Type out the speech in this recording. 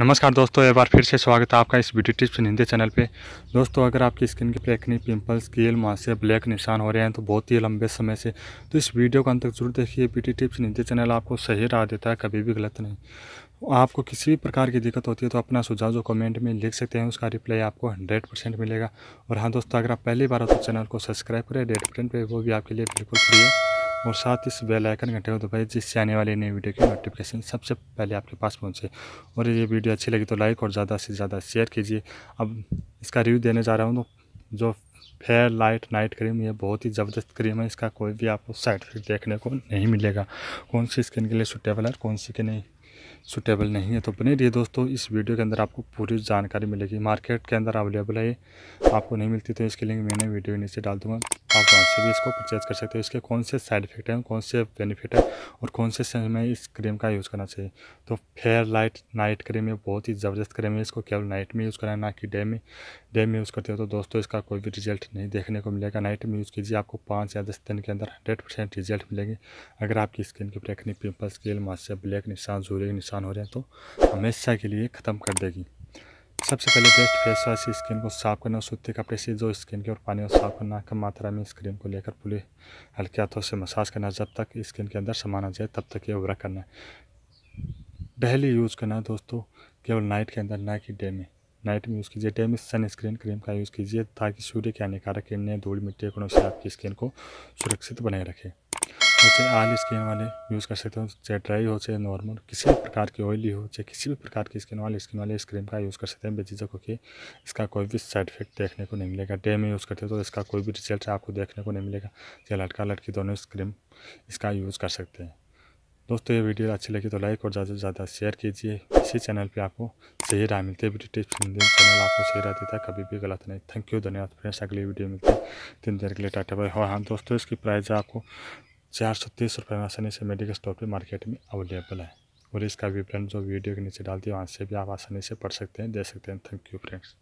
नमस्कार दोस्तों एक बार फिर से स्वागत है आपका इस ब्यूटी टिप्स हिंदी चैनल पे दोस्तों अगर आपकी स्किन की पेखनी पिंपल्स कील मासे ब्लैक निशान हो रहे हैं तो बहुत ही लंबे समय से तो इस वीडियो को अंत तक जरूर देखिए ब्यूटी टिप्स हिंदी चैनल आपको सही राह देता है कभी भी गलत नहीं आपको किसी भी प्रकार की दिक्कत होती है तो अपना सुझाव जो कमेंट में लिख सकते हैं उसका रिप्लाई आपको हंड्रेड परसेंट मिलेगा और हाँ दोस्तों अगर आप पहली बार हो तो चैनल को सब्सक्राइब करें डेट बटन पर वो भी आपके लिए बिल्कुल फ्री है और साथ इस बेल आइकन घंटे को दबाइए जिससे आने वाले नई वीडियो की नोटिफिकेशन सबसे पहले आपके पास पहुंचे और ये वीडियो अच्छी लगी तो लाइक और ज़्यादा से ज़्यादा शेयर कीजिए अब इसका रिव्यू देने जा रहा हूँ तो जो फेयर लाइट नाइट क्रीम ये बहुत ही ज़बरदस्त क्रीम है इसका कोई भी आपको साइड इफेक्ट देखने को नहीं मिलेगा कौन सी स्किन के लिए सुटेबल है कौन सी के नहीं सुटेबल नहीं है तो बने रहिए दोस्तों इस वीडियो के अंदर आपको पूरी जानकारी मिलेगी मार्केट के अंदर अवेलेबल है आपको नहीं मिलती तो इसके लिंक मैंने वीडियो नीचे डाल दूँगा आप वहाँ से भी इसको परचेज कर सकते हो इसके कौन से साइड इफेक्ट हैं कौन से बेनिफिट हैं और कौन से समय में इस क्रीम का यूज़ करना चाहिए तो फेयर लाइट नाइट क्रीम है बहुत ही ज़बरदस्त क्रीम है इसको केवल नाइट में यूज़ करना है ना कि डे में डे में यूज़ करते हो तो दोस्तों इसका कोई भी रिजल्ट नहीं देखने को मिलेगा नाइट में यूज़ कीजिए आपको पाँच या दस दिन के अंदर हंड्रेड परसेंट रिजल्ट मिलेंगे अगर आपकी स्किन की ब्लैकनी पिंपल्स स्केल मास्या ब्लैक निशान जूरे के निशान हो रहे हैं तो हमेशा के लिए ख़त्म कर देगी सबसे पहले बेस्ट फेस वॉश स्किन को साफ करना सूती कपड़े से जो स्किन के और पानी और साफ करना कम मात्रा में क्रीम को लेकर पूरे हल्के हाथों से मसाज करना जब तक स्किन के अंदर समाना जाए तब तक ये उबरा करना है डेली यूज़ करना है दोस्तों केवल नाइट के अंदर ना कि डे में नाइट में यूज़ कीजिए डे में सनस्क्रीन क्रीम का यूज़ कीजिए ताकि सूर्य के हानिकारक किरणें धूल मिट्टी गुणों से आपकी स्किन को सुरक्षित बनाए रखें उसे आल स्किन वाले यूज़ कर सकते हो चाहे ड्राई हो चाहे नॉर्मल किसी भी प्रकार की ऑयली हो चाहे किसी भी प्रकार की स्किन वाले स्किन वाले इस क्रीम का यूज़ कर सकते हैं बेचीजों को कि इसका कोई भी साइड इफेक्ट देखने को नहीं मिलेगा डे में यूज़ करते हो तो इसका कोई भी रिजल्ट आपको देखने को नहीं मिलेगा चाहे लड़का लड़की दोनों इस क्रीम इसका यूज़ कर सकते हैं दोस्तों ये वीडियो अच्छी लगी तो लाइक और ज़्यादा से ज़्यादा शेयर कीजिए इसी चैनल पे आपको सही राय मिलती है वीडियो टिप्स चैनल आपको सही राह देता है कभी भी गलत नहीं थैंक यू धन्यवाद फ्रेंड्स अगली वीडियो मिलती है तीन देर के लिए टाटा बाय हाँ, हाँ दोस्तों इसकी प्राइस आपको चार सौ तीस रुपये में आसानी से मेडिकल स्टोर पर मार्केट में अवेलेबल है और इसका विवरण जो वीडियो के नीचे डालती है वहाँ से भी आप आसानी से पढ़ सकते हैं दे सकते हैं थैंक यू फ्रेंड्स